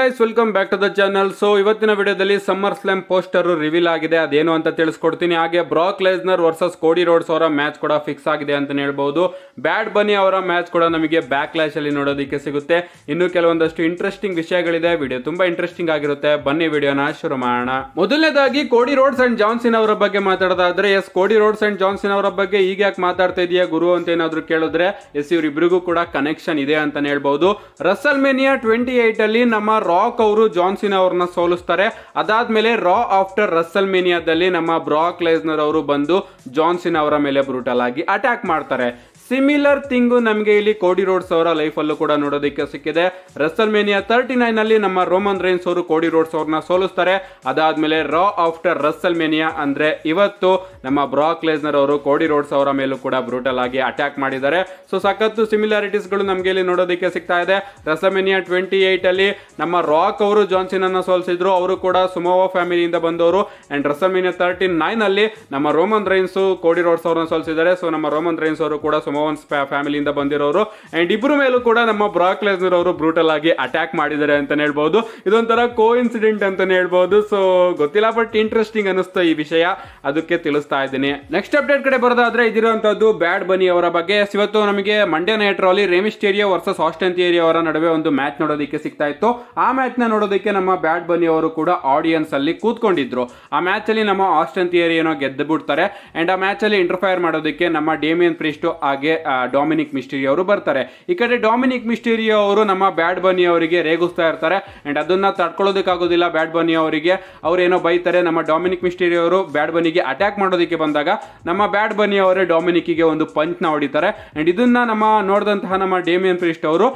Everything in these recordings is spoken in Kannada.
guys welcome back to the channel so ಇವತ್ತಿನ ವಿಡಿಯೋದಲ್ಲಿ ಸಮ್ಮರ್ ಸ್ಲ್ಯಾಮ್ ಪೋಸ್ಟರ್ ರಿವೀಲ್ ಆಗಿದೆ ಅದೇನು ಅಂತ ತಿಳಿಸ್ಕೊಡ್ತೀನಿ ಹಾಗೆ Brock Lesnar versus Cody Rhodes ಅವರ ಮ್ಯಾಚ್ ಕೂಡ ಫಿಕ್ಸ್ ಆಗಿದೆ ಅಂತ ಹೇಳ್ಬಹುದು ಬ್ಯಾಡ್ ಬನಿ ಅವರ ಮ್ಯಾಚ್ ಕೂಡ ನಮಗೆ ಬ್ಯಾಕ್ ಲ್ಯಾಶ್ ಅಲ್ಲಿ ನೋಡೋದಕ್ಕೆ ಸಿಗುತ್ತೆ ಇನ್ನು ಕೆಲವೊಂದಷ್ಟು ಇಂಟ್ರೆಸ್ಟಿಂಗ್ ವಿಷಯಗಳಿದೆ ವಿಡಿಯೋ ತುಂಬಾ ಇಂಟ್ರೆಸ್ಟಿಂಗ್ ಆಗಿರುತ್ತೆ ಬನ್ನಿ ವಿಡಿಯೋನ ಶುರು ಮಾಡೋಣ ಮೊದಲನೇದಾಗಿ ಕೋಡಿ ರೋಡ್ಸ್ ಅಂಡ್ ಜಾನ್ಸಿನ್ ಅವರ ಬಗ್ಗೆ ಮಾತಾಡೋದಾದ್ರೆ yes Cody Rhodes and John Cena ಅವರ ಬಗ್ಗೆ ಈಗ ಯಾಕೆ ಮಾತಾಡ್ತಾ ಇದೆಯಾ ಗುರು ಅಂತ ಏನಾದ್ರು ಕೇಳಿದ್ರೆ ಎಸ್ ಇವರಿಬ್ರಿಗೂ ಕೂಡ ಕನೆಕ್ಷನ್ ಇದೆ ಅಂತಾನೆ ಹೇಳ್ಬಹುದು ರಸಲ್ ಮೆನಿಯಾ ಟ್ವೆಂಟಿ ಏಟ್ ಅಲ್ಲಿ ನಮ್ಮ ರಾಕ್ ಅವರು ಜಾನ್ಸಿನ್ ಅವ್ರನ್ನ ಸೋಲಿಸ್ತಾರೆ ಅದಾದ್ಮೇಲೆ ರಾ ಆಫ್ಟರ್ ರಸ್ಸಲ್ ಮೇನಿಯಾದಲ್ಲಿ ನಮ್ಮ ಬ್ರಾಕ್ ಲೈಸ್ನರ್ ಅವರು ಬಂದು ಜಾನ್ಸಿನ್ ಅವರ ಮೇಲೆ ಬ್ರೂಟಲ್ ಆಗಿ ಅಟ್ಯಾಕ್ ಮಾಡ್ತಾರೆ ಸಿಮಿಲರ್ ಥಿಂಗು ನಮಗೆ ಇಲ್ಲಿ ಕೋಡಿ ರೋಡ್ಸ್ ಅವರ ಲೈಫಲ್ಲೂ ಕೂಡ ನೋಡೋದಕ್ಕೆ ಸಿಕ್ಕಿದೆ ರಸಲ್ ಮೇನಿಯಾ ತರ್ಟಿ ನೈನ್ ಅಲ್ಲಿ ನಮ್ಮ ರೋಮನ್ ರೈನ್ಸ್ ಅವರು ಕೋಡಿ ರೋಡ್ಸ್ ಅವ್ರನ್ನ ಸೋಲಿಸ್ತಾರೆ ಅದಾದ್ಮೇಲೆ ರಾ ಆಫ್ಟರ್ ರಸ್ಸಲ್ ಮೇನಿಯಾ ಅಂದ್ರೆ ಇವತ್ತು ನಮ್ಮ ಬ್ರಾಕ್ ಲೇಸ್ನರ್ ಅವರು ಕೋಡಿ ರೋಡ್ಸ್ ಅವರ ಮೇಲೂ ಕೂಡ ಬ್ರೂಟಲ್ ಆಗಿ ಅಟ್ಯಾಕ್ ಮಾಡಿದ್ದಾರೆ ಸೊ ಸಖತ್ತು ಸಿಮಿಲಾರಿಟೀಸ್ ಗಳು ನಮಗೆ ಇಲ್ಲಿ ನೋಡೋದಕ್ಕೆ ಸಿಗ್ತಾ ಇದೆ ರಸಮೇನಿಯಾ ಟ್ವೆಂಟಿ ಏಟ್ ಅಲ್ಲಿ ನಮ್ಮ ರಾಕ್ ಅವರು ಜಾನ್ಸನ್ ಅನ್ನ ಸೋಲಿಸಿದ್ರು ಅವರು ಕೂಡ ಸುಮೋವಾ ಫ್ಯಾಮಿಲಿಯಿಂದ ಬಂದವರು ಅಂಡ್ ರಸಮೇನಿಯಾ ತರ್ಟಿ ನೈನ್ ಅಲ್ಲಿ ನಮ್ಮ ರೋಮನ್ ರೈನ್ಸ್ ಕೋಡಿ ರೋಡ್ಸ್ ಅವ್ರನ್ನ ಸೋಲಿಸಿದ್ದಾರೆ ಸೊ ನಮ್ಮ ರೋಮನ್ ರೈನ್ಸ್ ಅವರು ಕೂಡ ಸುಮೋ ಫ್ಯಾಮಿಲಿ ಫ್ಯಾಮಿಲಿಯಿಂದ ಬಂದಿರೋರು ಅಂಡ್ ಇಬ್ಬರು ಮೇಲೂ ಕೂಡ ನಮ್ಮ ಬ್ರಾಕ್ ಲೆಸ್ನರ್ ಅವರು ಬ್ರೂಟಲ್ ಆಗಿ ಅಟ್ಯಾಕ್ ಮಾಡಿದ್ದಾರೆ ಅಂತ ಹೇಳ್ಬಹುದು ಇದೊಂಥರ ಕೋ ಇನ್ಸಿಡೆಂಟ್ ಅಂತ ಹೇಳ್ಬಹುದು ಸೊ ಗೊತ್ತಿಲ್ಲ ಬಟ್ ಇಂಟ್ರೆಸ್ಟಿಂಗ್ ಅನಿಸ್ತು ಈ ವಿಷಯ ಅದಕ್ಕೆ ತಿಳಿಸ್ತಾ ಇದ್ದೀನಿ ನೆಕ್ಸ್ಟ್ ಅಪ್ಡೇಟ್ ಕಡೆ ಬರೋದಾದ್ರೆ ಇದಿರುವಂತದ್ದು ಬ್ಯಾಡ್ ಬನಿ ಅವರ ಬಗ್ಗೆ ಇವತ್ತು ನಮಗೆ ಮಂಡ್ಯ ನೈಟ್ ರಲ್ಲಿ ರೇಮಿಸ್ಟೇರಿಯೋ ವರ್ಸಸ್ ಆಸ್ಟನ್ ಥಿಯರಿ ಅವರ ನಡುವೆ ಒಂದು ಮ್ಯಾಚ್ ನೋಡೋದಕ್ಕೆ ಸಿಗ್ತಾ ಇತ್ತು ಆ ಮ್ಯಾಚ್ ನ ನೋಡೋದಕ್ಕೆ ನಮ್ಮ ಬ್ಯಾಡ್ ಬನಿ ಅವರು ಕೂಡ ಆಡಿಯನ್ಸ್ ಅಲ್ಲಿ ಕೂತ್ಕೊಂಡಿದ್ರು ಆ ಮ್ಯಾಚ್ ಅಲ್ಲಿ ನಮ್ಮ ಆಸ್ಟನ್ ಥಿಯರಿ ಏನೋ ಗೆದ್ದು ಬಿಡ್ತಾರೆ ಅಂಡ್ ಆ ಮ್ಯಾಚ್ ಅಲ್ಲಿ ಇಂಟರ್ಫೈರ್ ಮಾಡೋದಕ್ಕೆ ನಮ್ಮ ಡೇಮಿಯನ್ ಪ್ರಿಸ್ಟು ಹಾಗೆ ಅವರಿಗೆ ಡಾಮಿನಿಕ್ ಮಿಸ್ಟೀರಿ ಅವರು ಬರ್ತಾರೆ ಈ ಕಡೆ ಡಾಮಿನಿಕ್ ಮಿಸ್ಟೀರಿ ಅವರು ನಮ್ಮ ಬ್ಯಾಡ್ ಬನಿ ಅವರಿಗೆ ರೇಗಿಸ್ತಾ ಇರ್ತಾರೆ ಆ್ಯಂಡ್ ಅದನ್ನು ತಡ್ಕೊಳ್ಳೋದಕ್ಕಾಗೋದಿಲ್ಲ ಬ್ಯಾಡ್ ಬನಿ ಅವರಿಗೆ ಅವರೇನೋ ಬೈತಾರೆ ನಮ್ಮ ಡಾಮಿನಿಕ್ ಮಿಸ್ಟೀರಿ ಅವರು ಬ್ಯಾಡ್ ಬನಿಗೆ ಅಟ್ಯಾಕ್ ಮಾಡೋದಕ್ಕೆ ಬಂದಾಗ ನಮ್ಮ ಬ್ಯಾಡ್ ಬನಿ ಅವರೇ ಡಾಮಿನಿಕ್ಗೆ ಒಂದು ಪಂಚ್ನ ಹೊಡಿತಾರೆ ಆ್ಯಂಡ್ ಇದನ್ನು ನಮ್ಮ ನೋಡಿದಂತಹ ನಮ್ಮ ಡೇಮಿಯನ್ ಪ್ರಿಸ್ಟ್ ಅವರು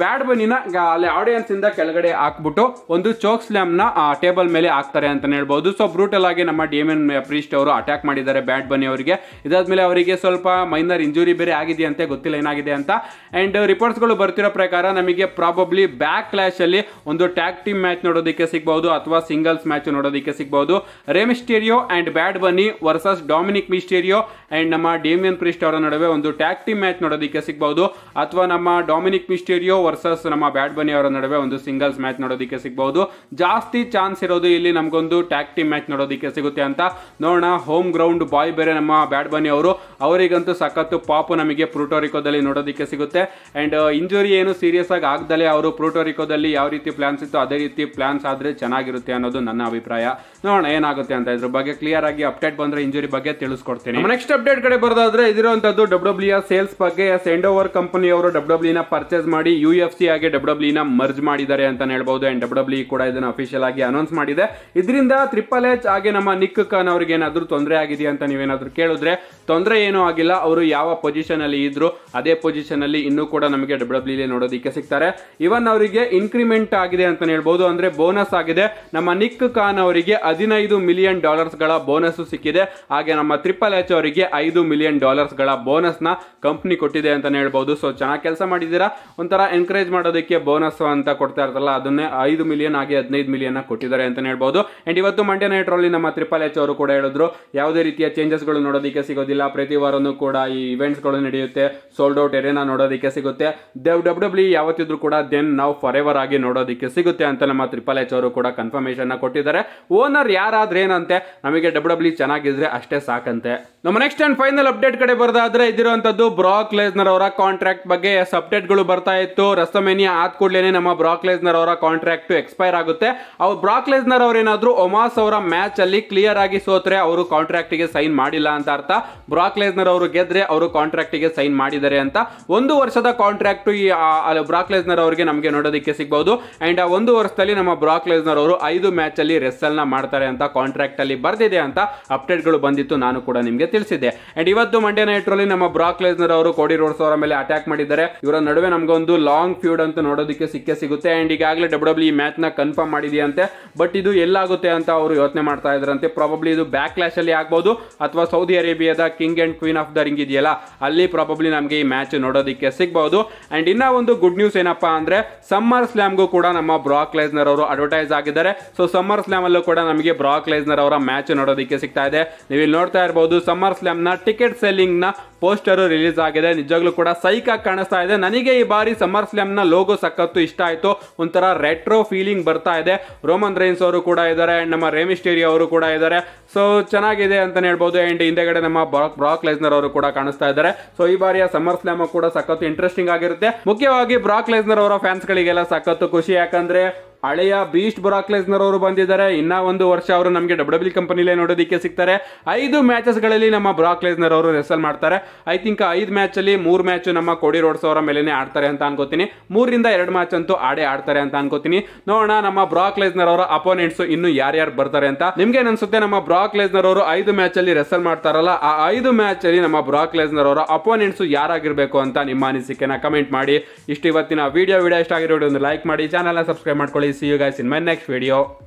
ಬ್ಯಾಡ್ ಬನಿನ ಅಲ್ಲಿ ಆಡಿಯನ್ಸ್ ಇಂದ ಕೆಳಗಡೆ ಹಾಕ್ಬಿಟ್ಟು ಒಂದು ಚೋಕ್ ಸ್ಲ್ಯಾಮ್ನ ಟೇಬಲ್ ಮೇಲೆ ಹಾಕ್ತಾರೆ ಅಂತ ಹೇಳ್ಬೋದು ಸೊ ಬ್ರೂಟಲ್ ಆಗಿ ನಮ್ಮ ಡಿ ಎಮ್ ಪ್ರೀಸ್ಟ್ ಅವರು ಅಟ್ಯಾಕ್ ಮಾಡಿದ್ದಾರೆ ಬ್ಯಾಡ್ ಬನ್ನಿ ಅವರಿಗೆ ಇದಾದ್ಮೇಲೆ ಅವರಿಗೆ ಸ್ವಲ್ಪ ಮೈನರ್ ಇಂಜುರಿ ಬೇರೆ ಆಗಿದೆಯಂತೆ ಗೊತ್ತಿಲ್ಲ ಏನಾಗಿದೆ ಅಂತ ರಿಪೋರ್ಟ್ಸ್ ರಿಪೋರ್ಟ್ಸ್ಗಳು ಬರ್ತಿರೋ ಪ್ರಕಾರ ನಮಗೆ ಪ್ರಾಬಬ್ಲಿ ಬ್ಯಾಕ್ ಅಲ್ಲಿ ಒಂದು ಟ್ಯಾಗ್ ಟೀಮ್ ಮ್ಯಾಚ್ ನೋಡೋದಕ್ಕೆ ಸಿಗಬಹುದು ಅಥವಾ ಸಿಂಗಲ್ಸ್ ಮ್ಯಾಚ್ ನೋಡೋದಕ್ಕೆ ಸಿಗಬಹುದು ಮಿಸ್ಟೇರಿಯೋ and Bad Bunny versus Dominik Mysterio and ನಮ್ಮ ಡಿ ಪ್ರೀಸ್ಟ್ ಅವರ ನಡುವೆ ಒಂದು ಟ್ಯಾಗ್ ಟೀಮ್ ಮ್ಯಾಚ್ ನೋಡೋದಕ್ಕೆ ಸಿಗಬಹುದು ಅಥವಾ ನಮ್ಮ ಡಾಮಿನಿಕ್ ಮಿಸ್ಟೇರಿಯೋ ವರ್ಸಸ್ ನಮ್ಮ ಬ್ಯಾಟ್ ಬನಿ ಅವರ ನಡುವೆ ಒಂದು ಸಿಂಗಲ್ಸ್ ಮ್ಯಾಚ್ ನೋಡೋದಕ್ಕೆ ಸಿಗಬಹುದು ಜಾಸ್ತಿ ಚಾನ್ಸ್ ಇರೋದು ಇಲ್ಲಿ ನಮಗೊಂದು ಟ್ಯಾಕ್ ಟೀಮ್ ಮ್ಯಾಚ್ ನೋಡೋದಕ್ಕೆ ಸಿಗುತ್ತೆ ಅಂತ ನೋಡೋಣ ಹೋಮ್ ಗ್ರೌಂಡ್ ಬಾಯ್ ಬೇರೆ ನಮ್ಮ ಬ್ಯಾಟ್ ಬನಿ ಅವರು ಅವರಿಗಂತೂ ಸಖತ್ತು ಪಾಪು ನಮಗೆ ಪ್ರೂಟೋರಿಕೋದಲ್ಲಿ ನೋಡೋದಕ್ಕೆ ಸಿಗುತ್ತೆ ಅಂಡ್ ಇಂಜುರಿ uh, ಏನು ಸೀರಿಯಸ್ ಆಗಿ ಆಗದಲೇ ಅವರು ಪ್ರೂಟೋರಿಕೋದಲ್ಲಿ ಯಾವ ರೀತಿ ಪ್ಲಾನ್ಸ್ ಇತ್ತು ಅದೇ ರೀತಿ ಪ್ಲಾನ್ಸ್ ಆದರೆ ಚೆನ್ನಾಗಿರುತ್ತೆ ಅನ್ನೋದು ನನ್ನ ಅಭಿಪ್ರಾಯ ನೋಡೋಣ ಏನಾಗುತ್ತೆ ಅಂತ ಇದ್ರ ಬಗ್ಗೆ ಕ್ಲಿಯರ್ ಆಗಿ ಅಪ್ಡೇಟ್ ಬಂದರೆ ಇಂಜುರಿ ಬಗ್ಗೆ ತಿಳಿಸ್ಕೊಡ್ತೀನಿ ನೆಕ್ಸ್ಟ್ ಅಪ್ಡೇಟ್ ಕಡೆ ಬರೋದಾದ್ರೆ ಇದಿರುವಂಥದ್ದು ಡಬ್ಲ್ಯೂ e ಸೇಲ್ಸ್ ಬಗ್ಗೆ ಸೆಂಡ್ ಓವರ್ ಕಂಪನಿ ಅವರು ಡಬ್ಲ್ಯೂ e ನ ಪರ್ಚೇಸ್ ಮಾಡಿ ಯು ಎಫ್ ಸಿ ಡಬ್ ಡಬ್ಲ್ಯೂ e ನ ಮರ್ಜ್ ಮಾಡಿದ್ದಾರೆ ಅಂತ ಹೇಳ್ಬಹುದು ಅಂಡ್ ಡಬ್ ಡಬ್ಲ್ಯೂ ಕೂಡ ಇದನ್ನ ಅಫಿಷಿಯಲ್ ಆಗಿ ಅನೌನ್ಸ್ ಮಾಡಿದೆ ಇದರಿಂದ ಟ್ರಿಪಲ್ ಎಚ್ ಹಾಗೆ ನಮ್ಮ ನಿಕ್ ಖಾನ್ ಅವರಿಗೆ ಏನಾದರೂ ತೊಂದರೆ ಆಗಿದೆಯಾ ಅಂತ ನೀವೇನಾದ್ರೂ ಕೇಳಿದ್ರೆ ತೊಂದರೆ ಏನೂ ಆಗಿಲ್ಲ ಅವರು ಯಾವ ಪೊಸಿಷನ್ ಅಲ್ಲಿ ಇದ್ರು ಅದೇ ಪೊಸಿಷನ್ ಅಲ್ಲಿ ಇನ್ನೂ ಕೂಡ ನಮಗೆ ಡಬ್ಲ್ಯೂ e ಡಬ್ಲ್ಯೂ ನೋಡೋದಕ್ಕೆ ಸಿಗ್ತಾರೆ ಇವನ್ ಅವರಿಗೆ ಇನ್ಕ್ರಿಮೆಂಟ್ ಆಗಿದೆ ಅಂತ ಹೇಳ್ಬಹುದು ಅಂದ್ರೆ ಬೋನಸ್ ಆಗಿದೆ ನಮ್ಮ ನಿಕ್ ಖಾನ್ ಅವರಿಗೆ ಹದಿನೈದು ಮಿಲಿಯನ್ ಡಾಲರ್ಸ್ ಗಳ ಬೋನಸ್ ಸಿಕ್ಕಿದೆ ಹಾಗೆ ನಮ್ಮ ಟ್ರಿಪಲ್ ಎಚ್ ಅವರಿಗೆ ಐದು ಮಿಲಿಯನ್ ಡಾಲರ್ಸ್ ಗಳ ಬೋನಸ್ ನ ಕಂಪನಿ ಕೊಟ್ಟಿದೆ ಅಂತ ಹೇಳ್ಬಹುದು ಸೊ ಚೆನ್ನಾಗಿ ಕೆಲಸ ಮಾಡಿದ್ದೀರಾ ಒಂಥರ ಎನ್ಕರೇಜ್ ಮಾಡೋದಕ್ಕೆ ಬೋನಸ್ ಅಂತ ಕೊಡ್ತಾ ಇರ್ತಲ್ಲ ಅದನ್ನೇ ಐದು ಮಿಲಿಯನ್ ಆಗಿ ಹದಿನೈದು ಮಿಲಿಯನ್ ಕೊಟ್ಟಿದ್ದಾರೆ ಅಂತ ಹೇಳ್ಬೋದು ಅಂಡ್ ಇವತ್ತು ಮಂಡ್ಯ ನೈಟ್ ರೋಲಿ ನಮ್ಮ ತ್ರಿಪಲ್ ಎಚ್ ಅವರು ಕೂಡ ಹೇಳಿದ್ರು ಯಾವುದೇ ರೀತಿಯ ಚೇಂಜಸ್ಗಳು ನೋಡೋದಕ್ಕೆ ಸಿಗೋದಿಲ್ಲ ಪ್ರತಿ ವಾರನೂ ಕೂಡ ಈ ಇವೆಂಟ್ಸ್ಗಳು ನಡೆಯುತ್ತೆ ಸೋಲ್ಡ್ ಔಟ್ ಎರೇನಾ ನೋಡೋದಕ್ಕೆ ಸಿಗುತ್ತೆ ದೇವ್ ಡಬ್ಲ್ಯೂ ಡಬ್ಲಿ e ಯಾವತ್ತಿದ್ರು ಕೂಡ ದೆನ್ ನಾವು ಫಾರ್ ಎವರ್ ಆಗಿ ನೋಡೋದಕ್ಕೆ ಸಿಗುತ್ತೆ ಅಂತ ನಮ್ಮ ತ್ರಿಪಲ್ ಎಚ್ ಅವರು ಕೂಡ ಕನ್ಫರ್ಮೇಷನ್ ಕೊಟ್ಟಿದ್ದಾರೆ ಓನರ್ ಯಾರಾದ್ರೆ ಏನಂತೆ ನಮಗೆ ಡಬ್ಲ್ಯೂ ಡಬ್ಲ್ಯೂ e ಚೆನ್ನಾಗಿದ್ರೆ ಅಷ್ಟೇ ಸಾಕಂತೆ ನಮ್ಮ ನೆಕ್ಸ್ಟ್ ಅಂಡ್ ಫೈನಲ್ ಅಪ್ಡೇಟ್ ಕಡೆ ಬರೋದಾದ್ರೆ ಇದಿರುವಂತದ್ದು ಬ್ರಾಕ್ ಲೇಸ್ನರ್ ಅವರ ಕಾಂಟ್ರಾಕ್ಟ್ ಬಗ್ಗೆ ಎಸ್ ಅಪ್ಡೇಟ್ಗಳು ಬರ್ತಾ ಇತ್ತು ನೆಕ್ಸ್ಟ್ ರಸ್ತಮೇನಿಯಾ ಆದ ಕೂಡಲೇ ನಮ್ಮ ಬ್ರಾಕ್ಲೇಸ್ನರ್ ಅವರ ಕಾಂಟ್ರಾಕ್ಟ್ ಎಕ್ಸ್ಪೈರ್ ಆಗುತ್ತೆ ಅವ್ರು ಅವ್ರ ಏನಾದ್ರು ಒಮಾಸ್ ಅವರ ಮ್ಯಾಚ್ ಅಲ್ಲಿ ಕ್ಲಿಯರ್ ಆಗಿ ಸೋತ್ರೆ ಅವರು ಕಾಂಟ್ರಾಕ್ಟ್ ಗೆ ಸೈನ್ ಮಾಡಿಲ್ಲ ಅಂತ ಅರ್ಥ ಲೇಸ್ನರ್ ಅವರು ಗೆದ್ರೆ ಅವರು ಕಾಂಟ್ರಾಕ್ಟ್ ಗೆ ಸೈನ್ ಮಾಡಿದ್ದಾರೆ ಅಂತ ಒಂದು ವರ್ಷದ ಕಾಂಟ್ರಾಕ್ಟ್ ಈ ಬ್ರಾಕ್ಲೇಸ್ನರ್ ಅವರಿಗೆ ನಮಗೆ ನೋಡೋದಕ್ಕೆ ಸಿಗಬಹುದು ಅಂಡ್ ಆ ಒಂದು ವರ್ಷದಲ್ಲಿ ನಮ್ಮ ಬ್ರಾಕ್ಲೇಸ್ನರ್ ಅವರು ಐದು ಮ್ಯಾಚ್ ಅಲ್ಲಿ ರೆಸ್ಸಲ್ನ ಮಾಡ್ತಾರೆ ಅಂತ ಕಾಂಟ್ರಾಕ್ಟ್ ಅಲ್ಲಿ ಬರ್ದಿದೆ ಅಂತ ಅಪ್ಡೇಟ್ಗಳು ಬಂದಿತ್ತು ನಾನು ಕೂಡ ನಿಮಗೆ ತಿಳಿಸಿದ್ದೆ ಅಂಡ್ ಇವತ್ತು ಮಂಡ್ಯ ನೈಟ್ರಲ್ಲಿ ನಮ್ಮ ಬ್ರಾಕ್ ಲೆಸ್ನರ್ ಅವರು ಕೋಡಿ ರೋಡ್ಸ್ ಅವರ ಮೇಲೆ ಅಟ್ಯಾಕ್ ಮಾಡಿದ್ದಾರೆ ಇವರ ನಡುವೆ ನಮ್ಗೊಂದು ಲಾಂಗ್ ಫ್ಯೂಡ್ ಅಂತ ನೋಡೋದಕ್ಕೆ ಸಿಕ್ಕೇ ಸಿಗುತ್ತೆ ಅಂಡ್ ಈಗಾಗಲೇ ಡಬ್ಲ್ಯೂ ಡಬ್ಲ್ಯೂ ಈ ಮ್ಯಾಚ್ನ ಕನ್ಫರ್ಮ್ ಮಾಡಿದೆಯಂತೆ ಬಟ್ ಇದು ಎಲ್ಲಾಗುತ್ತೆ ಅಂತ ಅವರು ಯೋಚನೆ ಮಾಡ್ತಾ ಇದ್ರಂತೆ ಪ್ರಾಬಬ್ಲಿ ಇದು ಬ್ಯಾಕ್ ಅಲ್ಲಿ ಆಗಬಹುದು ಅಥವಾ ಸೌದಿ ಅರೇಬಿಯಾದ King and Queen of the Ring ಇದೆಯಲ್ಲ ಅಲ್ಲಿ ಪ್ರಾಬಬ್ಲಿ ನಮಗೆ ಈ ಮ್ಯಾಚ್ ನೋಡೋದಕ್ಕೆ ಸಿಗ್ಬೋದು ಅಂಡ್ ಇನ್ನ ಒಂದು ಗುಡ್ ನ್ಯೂಸ್ ಏನಪ್ಪಾ ಅಂದ್ರೆ ಸಮ್ಮರ್ ಸ್ಲ್ಯಾಮ್ಗೂ ಕೂಡ ನಮ್ಮ ಬ್ರಾಕ್ ಲೈಸ್ನರ್ ಅವರು ಅಡ್ವರ್ಟೈಸ್ ಆಗಿದ್ದಾರೆ ಸೊ ಸಮ್ಮರ್ ಅಲ್ಲೂ ಕೂಡ ನಮಗೆ ಬ್ರಾಕ್ ಲೈಸ್ನರ್ ಅವರ ಮ್ಯಾಚ್ ನೋಡೋದಕ್ಕೆ ಸಿಗ್ತಾ ಇದೆ ನೀವು ಇಲ್ಲಿ ನೋಡ್ತಾ ಇರಬಹುದು ಸಮ್ಮರ್ ನ ಟಿಕೆಟ್ ಸೆಲ್ಲಿಂಗ್ ನ ಪೋಸ್ಟರ್ ರಿಲೀಸ್ ಆಗಿದೆ ನಿಜವಾಗ್ಲೂ ಕೂಡ ಸೈಕಾಗಿ ಕಾಣಿಸ್ತಾ ಇದೆ ನನಗೆ ಈ ಬಾರಿ ಸಮ್ಮರ್ ಸಮರ್ ಸ್ಲ್ಯಾಮ್ ನ ಲೋಗೋ ಸಖತ್ತು ಇಷ್ಟ ಆಯ್ತು ಒಂಥರ ರೆಟ್ರೋ ಫೀಲಿಂಗ್ ಬರ್ತಾ ಇದೆ ರೋಮನ್ ರೈನ್ಸ್ ಅವರು ಕೂಡ ಇದ್ದಾರೆ ಅಂಡ್ ನಮ್ಮ ರೇಮಿಸ್ಟೇರಿ ಅವರು ಕೂಡ ಇದ್ದಾರೆ ಸೊ ಚೆನ್ನಾಗಿದೆ ಅಂತ ಹೇಳ್ಬೋದು ಅಂಡ್ ಹಿಂದೆಗಡೆ ನಮ್ಮ ಬ್ರಾಕ್ ಲೈಸ್ನರ್ ಅವರು ಕೂಡ ಕಾಣಿಸ್ತಾ ಇದ್ದಾರೆ ಸೊ ಈ ಬಾರಿಯ ಸಮರ್ ಸ್ಲ್ಯಾಮ್ ಕೂಡ ಸಖತ್ತು ಇಂಟ್ರೆಸ್ಟಿಂಗ್ ಆಗಿರುತ್ತೆ ಮುಖ್ಯವಾಗಿ ಬ್ರಾಕ್ ಲೈಸ್ನರ್ ಅವರ ಫ್ಯಾನ್ಸ್ ಗಳಿಗೆಲ್ಲ ಸಖತ್ತು ಖುಷಿ ಯಾಕಂದ್ರೆ ಹಳೆಯ ಬೀಸ್ಟ್ ಬುರಾಕ್ಲೆಸ್ನರ್ ಅವರು ಬಂದಿದ್ದಾರೆ ಇನ್ನ ಒಂದು ವರ್ಷ ಅವರು ನಮಗೆ ಡಬ್ಲ್ಯೂ e ಕಂಪನಿಲೇ ನೋಡೋದಕ್ಕೆ ಸಿಗ್ತಾರೆ ಐದು ಮ್ಯಾಚಸ್ಗಳಲ್ಲಿ ನಮ್ಮ ಬುರಾಕ್ಲೆಸ್ನರ್ ಅವರು ರೆಸಲ್ ಮಾಡ್ತಾರೆ ಐ ಥಿಂಕ್ ಐದು ಮ್ಯಾಚಲ್ಲಿ ಮೂರು ಮ್ಯಾಚ್ ನಮ್ಮ ಕೋಡಿ ರೋಡ್ಸ್ ಅವರ ಮೇಲೆನೇ ಆಡ್ತಾರೆ ಅಂತ ಅನ್ಕೋತೀನಿ ಮೂರರಿಂದ ಎರಡು ಮ್ಯಾಚ್ ಅಂತೂ ಆಡೇ ಆಡ್ತಾರೆ ಅಂತ ಅನ್ಕೋತೀನಿ ನೋಡೋಣ ನಮ್ಮ ಬ್ರಾಕ್ಲೆಸ್ನರ್ ಅವರ ಅಪೋನೆಂಟ್ಸ್ ಇನ್ನು ಯಾರ್ಯಾರು ಬರ್ತಾರೆ ಅಂತ ನಿಮ್ಗೆ ಅನ್ಸುತ್ತೆ ನಮ್ಮ ಬ್ರಾಕ್ಲೆಸ್ನರ್ ಅವರು ಐದು ಮ್ಯಾಚ್ ಅಲ್ಲಿ ರೆಸಲ್ ಮಾಡ್ತಾರಲ್ಲ ಆ ಐದು ಮ್ಯಾಚ್ ಅಲ್ಲಿ ನಮ್ಮ ಬ್ರಾಕ್ಲೆಸ್ನರ್ ಅವರ ಅಪೋನೆಂಟ್ಸ್ ಯಾರಾಗಿರ್ಬೇಕು ಅಂತ ನಿಮ್ಮ ಅನಿಸಿಕೆನ ಕಮೆಂಟ್ ಮಾಡಿ ಇಷ್ಟು ಇವತ್ತಿನ ವಿಡಿಯೋ ವಿಡಿಯೋ ಇಷ್ಟ ಆಗಿರೋ ಒಂದು ಲೈಕ್ ಮಾಡಿ ಚಾನಲ್ನ ಸಬ್ಸ್ಕ್ರೈಬ್ ಮಾಡ್ಕೊಳ್ಳಿ see you guys in my next video